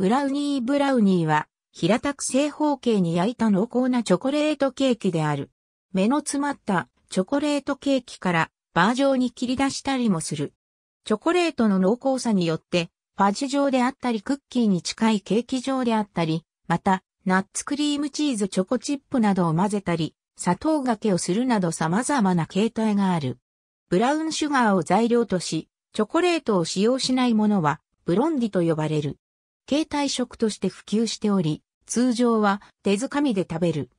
ブラウニーブラウニーは、平たく正方形に焼いた濃厚なチョコレートケーキである。目の詰まったチョコレートケーキからバー状に切り出したりもする。チョコレートの濃厚さによって、パジ状であったりクッキーに近いケーキ状であったり、また、ナッツクリームチーズチョコチップなどを混ぜたり、砂糖がけをするなど様々な形態がある。ブラウンシュガーを材料とし、チョコレートを使用しないものは、ブロンディと呼ばれる。携帯食として普及しており、通常は手づかみで食べる。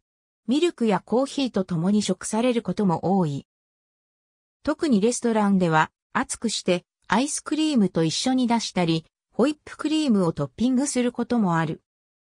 ミルクやコーヒーと共に食されることも多い。特にレストランでは熱くしてアイスクリームと一緒に出したり、ホイップクリームをトッピングすることもある。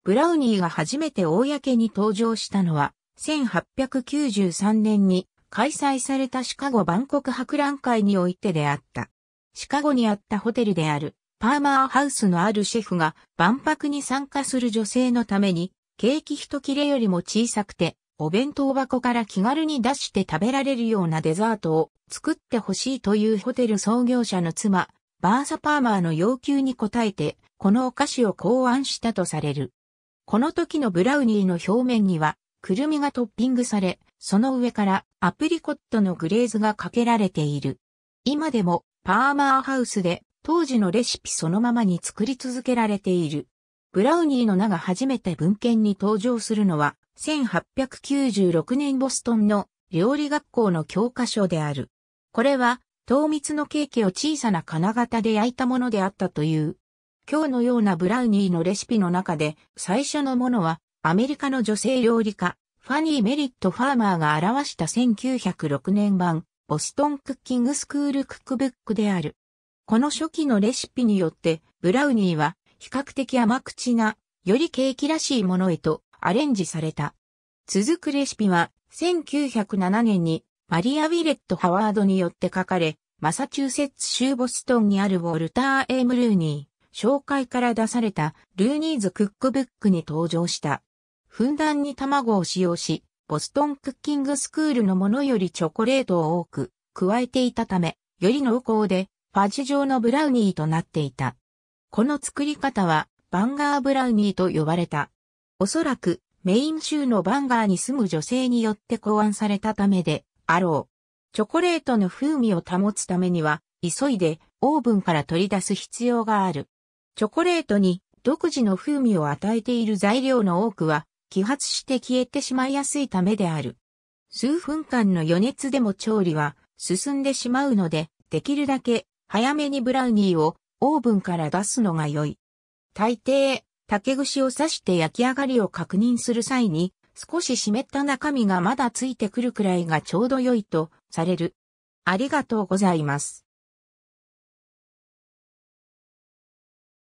ブラウニーが初めて公に登場したのは、1893年に開催されたシカゴ万国博覧会においてであった。シカゴにあったホテルである。パーマーハウスのあるシェフが万博に参加する女性のために、ケーキ一切れよりも小さくて、お弁当箱から気軽に出して食べられるようなデザートを作ってほしいというホテル創業者の妻、バーサ・パーマーの要求に応えて、このお菓子を考案したとされる。この時のブラウニーの表面には、くるみがトッピングされ、その上からアプリコットのグレーズがかけられている。今でもパーマーハウスで当時のレシピそのままに作り続けられている。ブラウニーの名が初めて文献に登場するのは、1896年ボストンの料理学校の教科書である。これは、糖蜜のケーキを小さな金型で焼いたものであったという。今日のようなブラウニーのレシピの中で、最初のものは、アメリカの女性料理家、ファニー・メリット・ファーマーが表した1906年版、ボストンクッキングスクールクックブックである。この初期のレシピによって、ブラウニーは比較的甘口な、よりケーキらしいものへとアレンジされた。続くレシピは、1907年にマリア・ウィレット・ハワードによって書かれ、マサチューセッツ州ボストンにあるウォルター・エーム・ルーニー、紹介から出されたルーニーズ・クックブックに登場した。ふんだんに卵を使用し、ボストンクッキングスクールのものよりチョコレートを多く加えていたため、より濃厚でパジ状のブラウニーとなっていた。この作り方は、バンガーブラウニーと呼ばれた。おそらく、メイン州のバンガーに住む女性によって考案されたためで、あろう。チョコレートの風味を保つためには、急いでオーブンから取り出す必要がある。チョコレートに独自の風味を与えている材料の多くは、揮発して消えてしまいやすいためである。数分間の余熱でも調理は進んでしまうので、できるだけ早めにブラウニーをオーブンから出すのが良い。大抵、竹串を刺して焼き上がりを確認する際に、少し湿った中身がまだついてくるくらいがちょうど良いとされる。ありがとうございます。